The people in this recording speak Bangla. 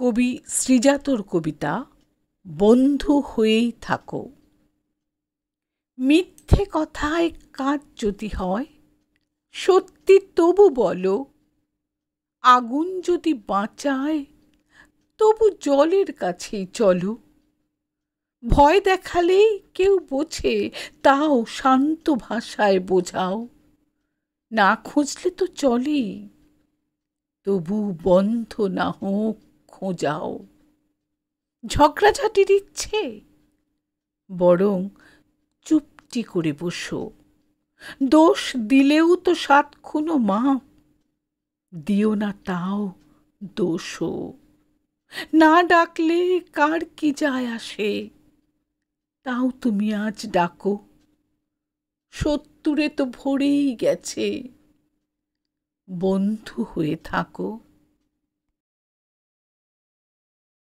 কবি শ্রীজাতর কবিতা বন্ধু হয়েই থাকো মিথ্যে কথায় কাজ যদি হয় সত্যি তবু বলো আগুন যদি বাঁচায় তবু জলের কাছেই চলো ভয় দেখালেই কেউ বোঝে তাও শান্ত ভাষায় বোঝাও না খুঁজলে তো চলেই তবু বন্ধ না হোক খোঁজাও ঝগড়াঝাটির ইচ্ছে বরং চুপটি করে বসো দোষ দিলেও তো সাত খুনো মা দিও না তাও দোষও না ডাকলে কার কি যায় আসে তাও তুমি আজ ডাকো সত্তরে তো ভরেই গেছে বন্ধু হয়ে থাকো